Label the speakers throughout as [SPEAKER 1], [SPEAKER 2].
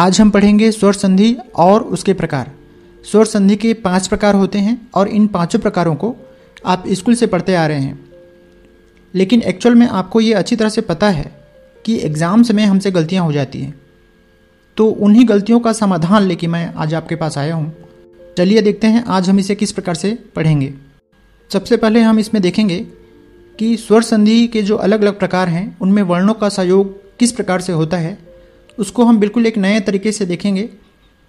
[SPEAKER 1] आज हम पढ़ेंगे स्वर संधि और उसके प्रकार स्वर संधि के पांच प्रकार होते हैं और इन पांचों प्रकारों को आप स्कूल से पढ़ते आ रहे हैं लेकिन एक्चुअल में आपको ये अच्छी तरह से पता है कि एग्ज़ाम्स में हमसे गलतियाँ हो जाती हैं तो उन्हीं गलतियों का समाधान लेके मैं आज आपके पास आया हूँ चलिए देखते हैं आज हम इसे किस प्रकार से पढ़ेंगे सबसे पहले हम इसमें देखेंगे कि स्वर संधि के जो अलग अलग प्रकार हैं उनमें वर्णों का सहयोग किस प्रकार से होता है उसको हम बिल्कुल एक नए तरीके से देखेंगे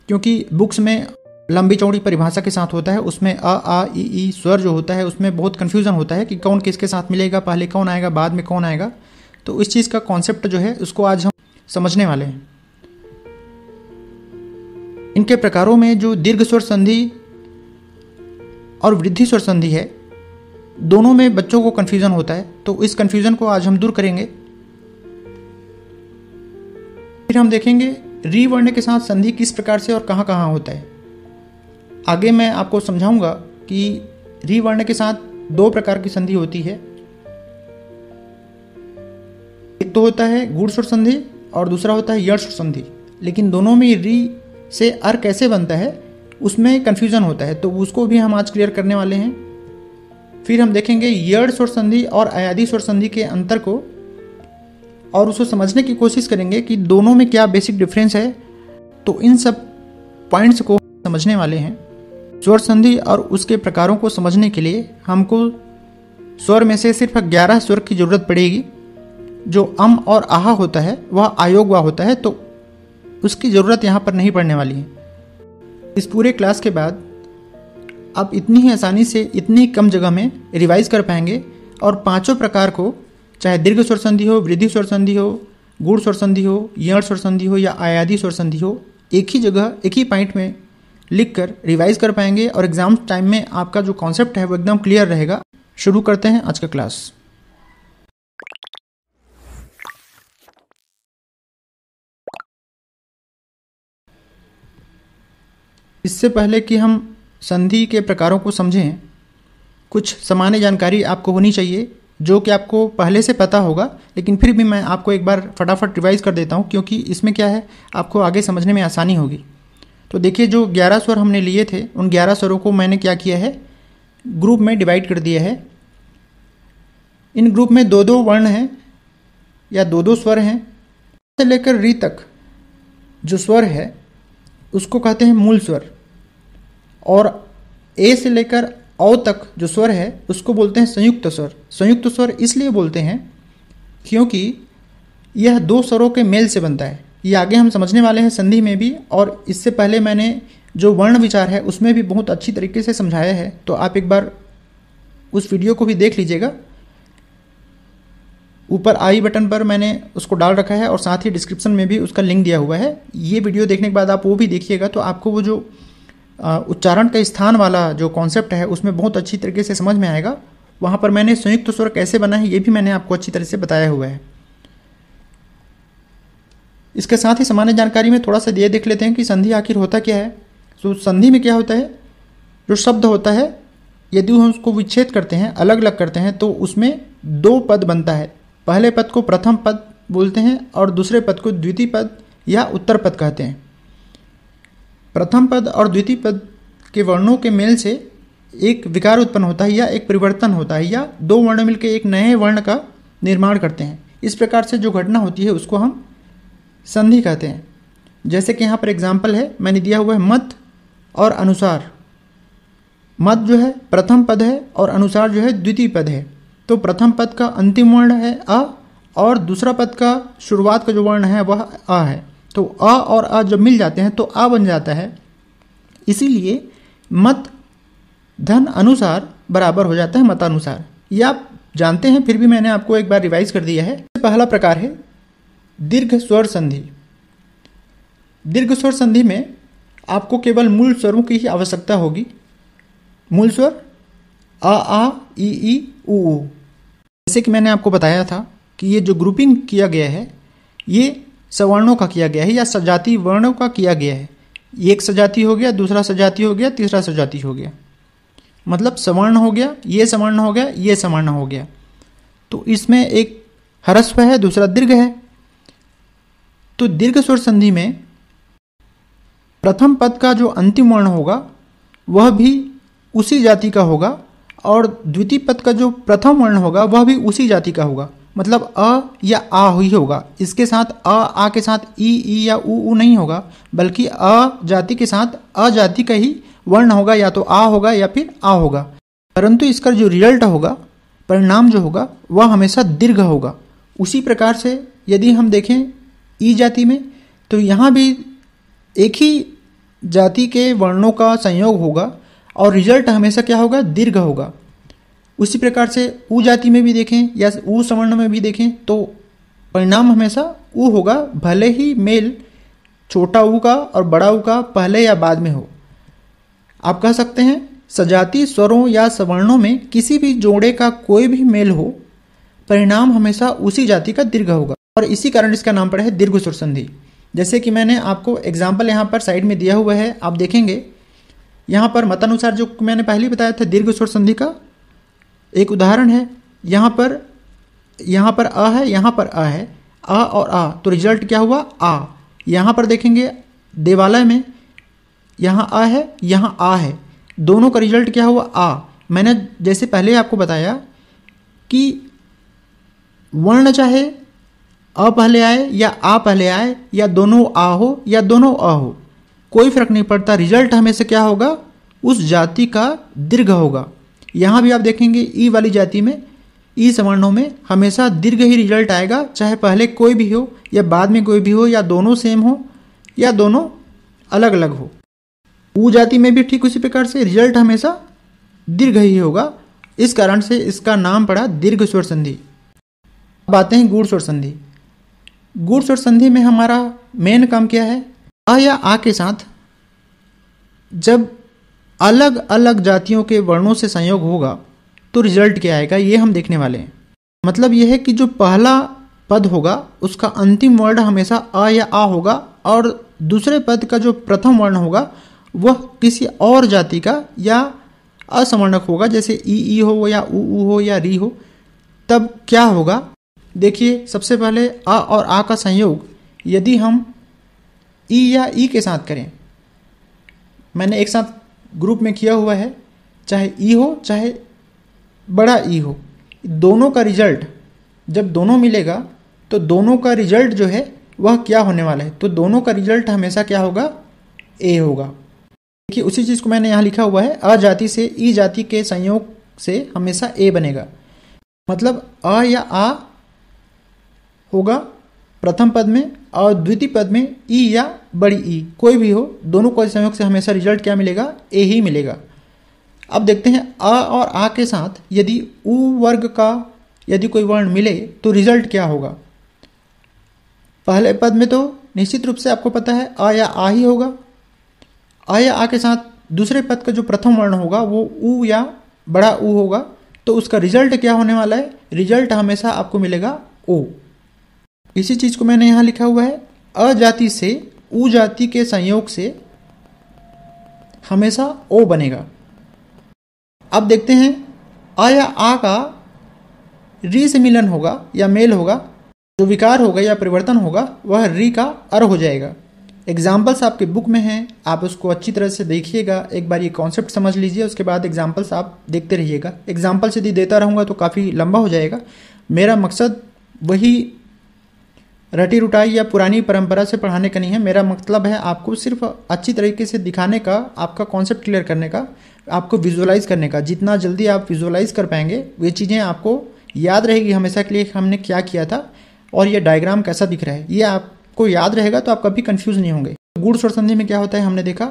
[SPEAKER 1] क्योंकि बुक्स में लंबी चौड़ी परिभाषा के साथ होता है उसमें अ आ ई ई स्वर जो होता है उसमें बहुत कन्फ्यूज़न होता है कि कौन किसके साथ मिलेगा पहले कौन आएगा बाद में कौन आएगा तो इस चीज़ का कॉन्सेप्ट जो है उसको आज हम समझने वाले हैं इनके प्रकारों में जो दीर्घ स्वर संधि और वृद्धि स्वर संधि है दोनों में बच्चों को कन्फ्यूज़न होता है तो इस कन्फ्यूज़न को आज हम दूर करेंगे फिर हम देखेंगे री वर्ण के साथ संधि किस प्रकार से और कहाँ कहाँ होता है आगे मैं आपको समझाऊंगा कि री वर्ण के साथ दो प्रकार की संधि होती है एक तो होता है गुड़ स्वर संधि और दूसरा होता है यड़ स्वर संधि लेकिन दोनों में री से अर कैसे बनता है उसमें कन्फ्यूज़न होता है तो उसको भी हम आज क्लियर करने वाले हैं फिर हम देखेंगे यड़ स्वर संधि और अयाधि स्वर संधि के अंतर को और उसको समझने की कोशिश करेंगे कि दोनों में क्या बेसिक डिफरेंस है तो इन सब पॉइंट्स को समझने वाले हैं स्वर संधि और उसके प्रकारों को समझने के लिए हमको स्वर में से सिर्फ ग्यारह स्वर की ज़रूरत पड़ेगी जो अम और आहा होता है वह आयोग व होता है तो उसकी ज़रूरत यहाँ पर नहीं पड़ने वाली है इस पूरे क्लास के बाद आप इतनी ही आसानी से इतनी कम जगह में रिवाइज कर पाएंगे और पांचों प्रकार को चाहे दीर्घ स्वर संधि हो वृद्धि स्वर संधि हो गुड़ स्वर संधि हो यण स्वर संधि हो या आयादी स्वर संधि हो एक ही जगह एक ही पॉइंट में लिख कर रिवाइज कर पाएंगे और एग्जाम टाइम में आपका जो कॉन्सेप्ट है वो एकदम क्लियर रहेगा शुरू करते हैं आज का क्लास इससे पहले कि हम संधि के प्रकारों को समझें कुछ सामान्य जानकारी आपको होनी चाहिए जो कि आपको पहले से पता होगा लेकिन फिर भी मैं आपको एक बार फटाफट रिवाइज कर देता हूँ क्योंकि इसमें क्या है आपको आगे समझने में आसानी होगी तो देखिए जो ग्यारह स्वर हमने लिए थे उन ग्यारह स्वरों को मैंने क्या किया है ग्रुप में डिवाइड कर दिया है इन ग्रुप में दो दो वर्ण हैं या दो दो स्वर हैं से लेकर री तक जो स्वर है उसको कहते हैं मूल स्वर और ए से लेकर औ तक जो स्वर है उसको बोलते हैं संयुक्त स्वर संयुक्त स्वर इसलिए बोलते हैं क्योंकि यह दो स्वरों के मेल से बनता है ये आगे हम समझने वाले हैं संधि में भी और इससे पहले मैंने जो वर्ण विचार है उसमें भी बहुत अच्छी तरीके से समझाया है तो आप एक बार उस वीडियो को भी देख लीजिएगा ऊपर आई बटन पर मैंने उसको डाल रखा है और साथ ही डिस्क्रिप्शन में भी उसका लिंक दिया हुआ है ये वीडियो देखने के बाद आप वो भी देखिएगा तो आपको वो जो उच्चारण के स्थान वाला जो कॉन्सेप्ट है उसमें बहुत अच्छी तरीके से समझ में आएगा वहाँ पर मैंने संयुक्त स्वर कैसे बना है ये भी मैंने आपको अच्छी तरह से बताया हुआ है इसके साथ ही सामान्य जानकारी में थोड़ा सा ये देख लेते हैं कि संधि आखिर होता क्या है तो संधि में क्या होता है जो शब्द होता है यदि हम उसको विच्छेद करते हैं अलग अलग करते हैं तो उसमें दो पद बनता है पहले पद को प्रथम पद बोलते हैं और दूसरे पद को द्वितीय पद या उत्तर पद कहते हैं प्रथम पद और द्वितीय पद के वर्णों के मेल से एक विकार उत्पन्न होता है या एक परिवर्तन होता है या दो वर्ण मिलकर एक नए वर्ण का निर्माण करते हैं इस प्रकार से जो घटना होती है उसको हम संधि कहते हैं जैसे कि यहाँ पर एग्जाम्पल है मैंने दिया हुआ है मत और अनुसार मत जो है प्रथम पद है और अनुसार जो है द्वितीय पद है तो प्रथम पद का अंतिम वर्ण है अ और दूसरा पद का शुरुआत का जो वर्ण है वह अ है तो अ और अ जब मिल जाते हैं तो आ बन जाता है इसीलिए मत धन अनुसार बराबर हो जाता है मतानुसार ये आप जानते हैं फिर भी मैंने आपको एक बार रिवाइज कर दिया है पहला प्रकार है दीर्घ स्वर संधि दीर्घ स्वर संधि में आपको केवल मूल स्वरों की ही आवश्यकता होगी मूल स्वर आ आ ई ई ऊ जैसे कि मैंने आपको बताया था कि ये जो ग्रुपिंग किया गया है ये सवर्णों का किया गया है या सजाती वर्णों का किया गया है एक सजाति हो गया दूसरा सजाति हो गया तीसरा सजाति हो गया मतलब सवर्ण हो गया ये सवर्ण हो गया ये सवर्ण हो गया तो इसमें एक हरस्व है दूसरा दीर्घ है तो दीर्घ स्वर संधि में प्रथम पद का जो अंतिम वर्ण होगा वह भी उसी जाति का होगा और द्वितीय पद का जो प्रथम वर्ण होगा वह भी उसी जाति का होगा मतलब अ या आ ही होगा इसके साथ अ आ के साथ ई ई या ऊ ऊ नहीं होगा बल्कि अ जाति के साथ अ जाति का ही वर्ण होगा या तो आ होगा या फिर आ होगा परंतु इसका जो रिजल्ट होगा परिणाम जो होगा वह हमेशा दीर्घ होगा उसी प्रकार से यदि हम देखें ई जाति में तो यहाँ भी एक ही जाति के वर्णों का संयोग होगा और रिजल्ट हमेशा क्या होगा दीर्घ होगा उसी प्रकार से ऊ जाति में भी देखें या ऊ सवर्ण में भी देखें तो परिणाम हमेशा ऊ होगा भले ही मेल छोटा ऊ का और बड़ा ऊ का पहले या बाद में हो आप कह सकते हैं सजाति स्वरों या सवर्णों में किसी भी जोड़े का कोई भी मेल हो परिणाम हमेशा उसी जाति का दीर्घ होगा और इसी कारण इसका नाम पड़ा है दीर्घ स्वर संधि जैसे कि मैंने आपको एग्जाम्पल यहाँ पर साइड में दिया हुआ है आप देखेंगे यहाँ पर मतानुसार जो मैंने पहले बताया था दीर्घ स्वर संधि का एक उदाहरण है यहाँ पर यहाँ पर अ है यहाँ पर अ है अ और आ तो रिजल्ट क्या हुआ आ यहाँ पर देखेंगे देवालय में यहाँ अ है यहाँ आ है दोनों का रिजल्ट क्या हुआ आ मैंने जैसे पहले आपको बताया कि वर्ण चाहे अ पहले आए या आ पहले आए या दोनों आ हो या दोनों अ हो कोई फर्क नहीं पड़ता रिजल्ट हमेशा क्या होगा उस जाति का दीर्घ होगा यहाँ भी आप देखेंगे ई e वाली जाति में ई e सवर्णों में हमेशा दीर्घ ही रिजल्ट आएगा चाहे पहले कोई भी हो या बाद में कोई भी हो या दोनों सेम हो या दोनों अलग अलग हो ऊ जाति में भी ठीक उसी प्रकार से रिजल्ट हमेशा दीर्घ ही होगा इस कारण से इसका नाम पड़ा दीर्घ स्वर संधि अब आते हैं गुड़ स्वर संधि गुड़ स्वर संधि में हमारा मेन काम क्या है आ या आ के साथ जब अलग अलग जातियों के वर्णों से संयोग होगा तो रिजल्ट क्या आएगा ये हम देखने वाले हैं मतलब यह है कि जो पहला पद होगा उसका अंतिम वर्ण हमेशा अ या आ होगा और दूसरे पद का जो प्रथम वर्ण होगा वह किसी और जाति का या असमर्णक होगा जैसे ई ई हो या ऊ ऊ हो या री हो तब क्या होगा देखिए सबसे पहले आ और आ का संयोग यदि हम ई या ई के साथ करें मैंने एक साथ ग्रुप में किया हुआ है चाहे ई हो चाहे बड़ा ई हो दोनों का रिजल्ट जब दोनों मिलेगा तो दोनों का रिजल्ट जो है वह क्या होने वाला है तो दोनों का रिजल्ट हमेशा क्या होगा ए होगा देखिए उसी चीज़ को मैंने यहाँ लिखा हुआ है अ जाति से ई जाति के संयोग से हमेशा ए बनेगा मतलब अ या आ होगा प्रथम पद में और द्वितीय पद में ई या बड़ी ई कोई भी हो दोनों को संयोग से हमेशा रिजल्ट क्या मिलेगा ए ही मिलेगा अब देखते हैं अ और आ के साथ यदि उ वर्ग का यदि कोई वर्ण मिले तो रिजल्ट क्या होगा पहले पद में तो निश्चित रूप से आपको पता है आ या आ ही होगा आ या आ के साथ दूसरे पद का जो प्रथम वर्ण होगा वो उ या बड़ा उ होगा तो उसका रिजल्ट क्या होने वाला है रिजल्ट हमेशा आपको मिलेगा ओ इसी चीज को मैंने यहां लिखा हुआ है अजाति से उ जाति के संयोग से हमेशा ओ बनेगा अब देखते हैं अ या आ का री से मिलन होगा या मेल होगा जो विकार होगा या परिवर्तन होगा वह री का अर हो जाएगा एग्जाम्पल्स आपके बुक में हैं आप उसको अच्छी तरह से देखिएगा एक बार ये कॉन्सेप्ट समझ लीजिए उसके बाद एग्जाम्पल्स आप देखते रहिएगा एग्जाम्पल्स यदि देता रहूँगा तो काफ़ी लंबा हो जाएगा मेरा मकसद वही रटी रुटाई या पुरानी परंपरा से पढ़ाने का नहीं है मेरा मतलब है आपको सिर्फ अच्छी तरीके से दिखाने का आपका कॉन्सेप्ट क्लियर करने का आपको विजुअलाइज करने का जितना जल्दी आप विजुअलाइज कर पाएंगे वे चीज़ें आपको याद रहेगी हमेशा के लिए हमने क्या किया था और ये डायग्राम कैसा दिख रहा है ये आपको याद रहेगा तो आप कभी कन्फ्यूज नहीं होंगे गुड़ स्वर संधि में क्या होता है हमने देखा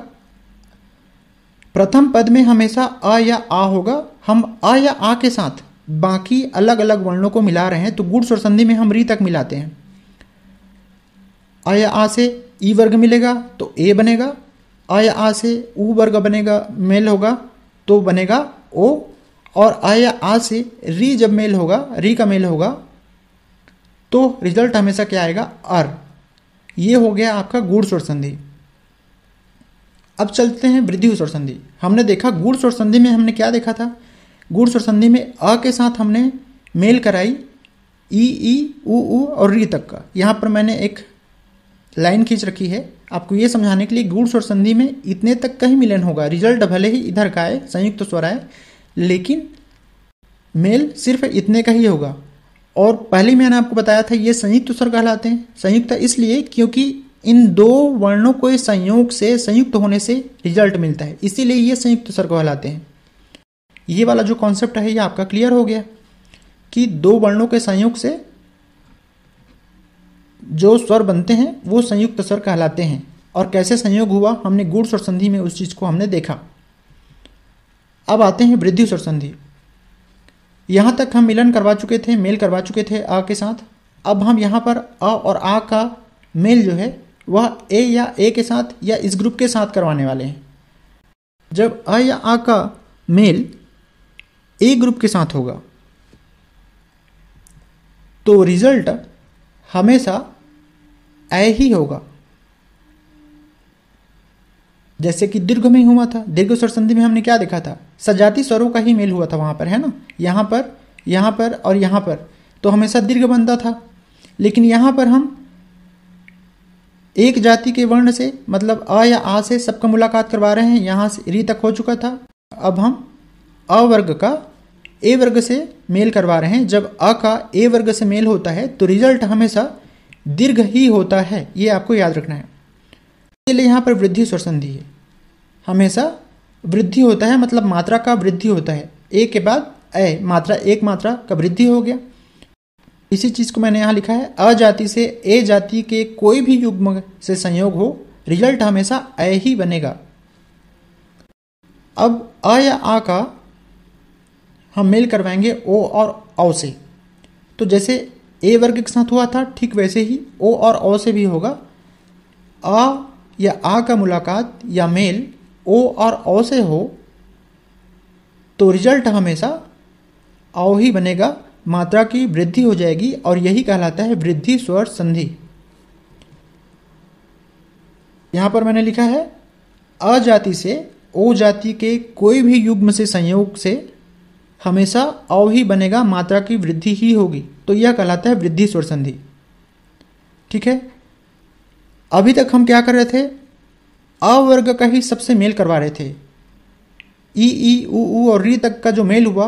[SPEAKER 1] प्रथम पद में हमेशा अ या आ होगा हम अ या आ के साथ बाकी अलग अलग वर्णों को मिला रहे हैं तो गुड़ स्वर संधि में हम री तक मिलाते हैं आया आ से ई वर्ग मिलेगा तो ए बनेगा आया आ से ऊ वर्ग बनेगा मेल होगा तो बनेगा ओ और आया आ से री जब मेल होगा री का मेल होगा तो रिजल्ट हमेशा क्या आएगा आर ये हो गया आपका गुड़ स्वर संधि अब चलते हैं वृद्धि स्वर संधि हमने देखा गुड़ स्वर संधि में हमने क्या देखा था गुड़ स्वर संधि में अ के साथ हमने मेल कराई ई ई ऊ और री तक का यहाँ पर मैंने एक लाइन खींच रखी है आपको ये समझाने के लिए गुड़ स्वर संधि में इतने तक का ही मिलन होगा रिजल्ट भले ही इधर का है संयुक्त तो स्वर आए लेकिन मेल सिर्फ इतने का ही होगा और पहले मैंने आपको बताया था ये संयुक्त स्वर कहलाते हैं संयुक्त इसलिए क्योंकि इन दो वर्णों के संयोग से संयुक्त होने से रिजल्ट मिलता है इसीलिए ये संयुक्त स्वर कहलाते हैं ये वाला जो कॉन्सेप्ट है ये आपका क्लियर हो गया कि दो वर्णों के संयोग से जो स्वर बनते हैं वो संयुक्त स्वर कहलाते हैं और कैसे संयोग हुआ हमने गुड़ स्वर संधि में उस चीज़ को हमने देखा अब आते हैं वृद्धि स्वर संधि यहाँ तक हम मिलन करवा चुके थे मेल करवा चुके थे आ के साथ अब हम यहाँ पर अ और आ का मेल जो है वह ए या ए के साथ या इस ग्रुप के साथ करवाने वाले हैं जब अ या आ का मेल ए ग्रुप के साथ होगा तो रिजल्ट हमेशा अय ही होगा जैसे कि दीर्घ में हुआ था दीर्घ स्वर संधि में हमने क्या देखा था सजाती स्वरों का ही मेल हुआ था वहां पर है ना यहां पर यहां पर और यहां पर तो हमेशा दीर्घ बनता था लेकिन यहां पर हम एक जाति के वर्ण से मतलब अ या आ से सबका मुलाकात करवा रहे हैं यहां से री तक हो चुका था अब हम अ वर्ग का ए वर्ग से मेल करवा रहे हैं जब अ का ए वर्ग से मेल होता है तो रिजल्ट हमेशा दीर्घ ही होता है ये आपको याद रखना है इसलिए यहाँ पर वृद्धि स्वर संधि है हमेशा वृद्धि होता है मतलब मात्रा का वृद्धि होता है ए के बाद ए मात्रा एक मात्रा का वृद्धि हो गया इसी चीज़ को मैंने यहाँ लिखा है अ जाति से ए जाति के कोई भी युग्म से संयोग हो रिजल्ट हमेशा ए ही बनेगा अब अ या आ का हम मेल करवाएंगे ओ और औ से तो जैसे ए वर्ग के साथ हुआ था ठीक वैसे ही ओ और ओ से भी होगा आ या आ का मुलाकात या मेल ओ और ओ से हो तो रिजल्ट हमेशा आओ ही बनेगा मात्रा की वृद्धि हो जाएगी और यही कहलाता है वृद्धि स्वर संधि यहां पर मैंने लिखा है अजाति से ओ जाति के कोई भी युग्म से संयोग से हमेशा अव ही बनेगा मात्रा की वृद्धि ही होगी तो यह कहलाता है वृद्धि स्वर संधि ठीक है अभी तक हम क्या कर रहे थे अवर्ग का ही सबसे मेल करवा रहे थे ई ई ऊ उ और री तक का जो मेल हुआ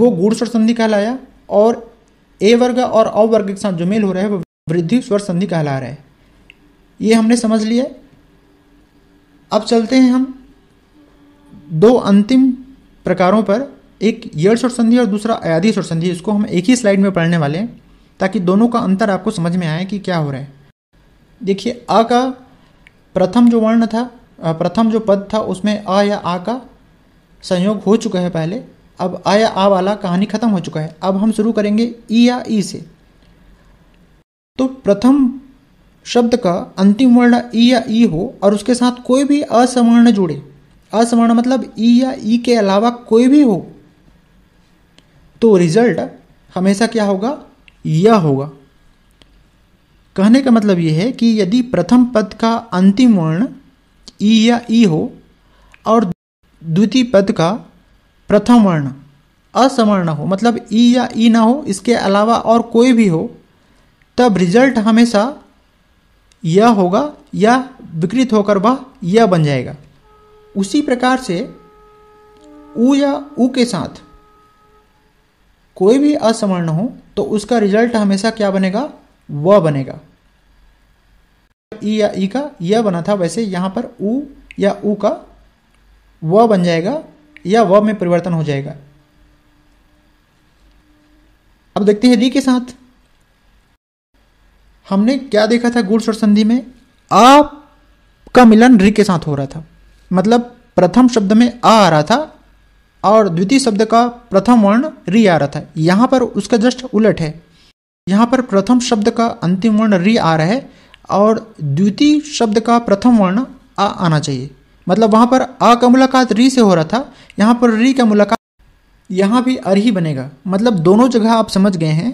[SPEAKER 1] वो गुड़ स्वर संधि कहलाया और ए वर्ग और अवर्ग के साथ जो मेल हो रहा है वो वृद्धि स्वर संधि कहला रहा है ये हमने समझ लिया अब चलते हैं हम दो अंतिम प्रकारों पर एक यड़ शोट संधि और दूसरा अयाधी स्वर संधि इसको हम एक ही स्लाइड में पढ़ने वाले हैं ताकि दोनों का अंतर आपको समझ में आए कि क्या हो रहा है देखिए आ का प्रथम जो वर्ण था प्रथम जो पद था उसमें आ या आ का संयोग हो चुका है पहले अब आ या आ वाला कहानी खत्म हो चुका है अब हम शुरू करेंगे ई या ई से तो प्रथम शब्द का अंतिम वर्ण ई या ई हो और उसके साथ कोई भी असमर्ण जुड़े असवर्ण मतलब ई या ई के अलावा कोई भी हो तो रिजल्ट हमेशा क्या होगा यह होगा कहने का मतलब यह है कि यदि प्रथम पद का अंतिम वर्ण ई या ई हो और द्वितीय पद का प्रथम वर्ण असवर्ण हो मतलब ई या ई ना हो इसके अलावा और कोई भी हो तब रिजल्ट हमेशा यह होगा या विकृत होकर वह यह बन जाएगा उसी प्रकार से ऊ या उ के साथ कोई भी असमर्ण हो तो उसका रिजल्ट हमेशा क्या बनेगा व बनेगा ई या ई का यह बना था वैसे यहां पर ऊ या ऊ का व बन जाएगा या व में परिवर्तन हो जाएगा अब देखते हैं री के साथ हमने क्या देखा था गुड़ और संधि में आ का मिलन री के साथ हो रहा था मतलब प्रथम शब्द में अ आ रहा था और द्वितीय शब्द का प्रथम वर्ण री आ रहा था यहाँ पर उसका जस्ट उलट है यहाँ पर प्रथम शब्द का अंतिम वर्ण री आ रहा है और द्वितीय शब्द का प्रथम वर्ण आ आना चाहिए मतलब वहाँ पर अ का मुलाकात री से हो रहा था यहाँ पर री का मुलाकात यहाँ भी अर ही बनेगा मतलब दोनों जगह आप समझ गए हैं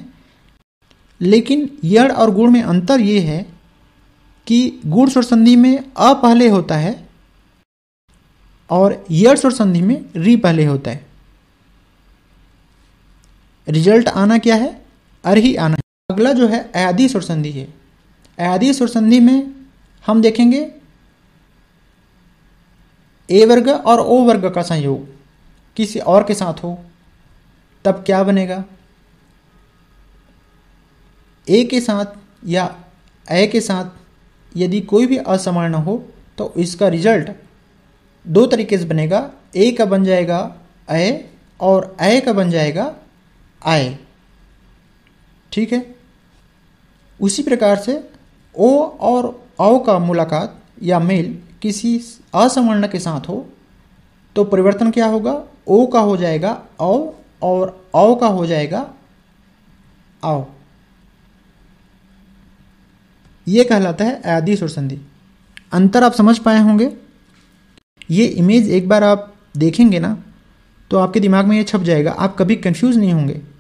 [SPEAKER 1] लेकिन यड़ और गुड़ में अंतर ये है कि गुड़ स्वर संधि में अ पहले होता है और यर्स और संधि में री पहले होता है रिजल्ट आना क्या है अरही आना अगला जो है अयादी स्वर संधि है अयादी स्वर संधि में हम देखेंगे ए वर्ग और ओ वर्ग का संयोग किसी और के साथ हो तब क्या बनेगा ए के साथ या ए के साथ यदि कोई भी असमान हो तो इसका रिजल्ट दो तरीके से बनेगा ए का बन जाएगा ए और ए का बन जाएगा आय ठीक है उसी प्रकार से ओ और औ का मुलाकात या मेल किसी असंवर्ण के साथ हो तो परिवर्तन क्या होगा ओ का हो जाएगा औ और औ का हो जाएगा आओ ये कहलाता है आदि सुर संधि अंतर आप समझ पाए होंगे ये इमेज एक बार आप देखेंगे ना तो आपके दिमाग में ये छप जाएगा आप कभी कंफ्यूज नहीं होंगे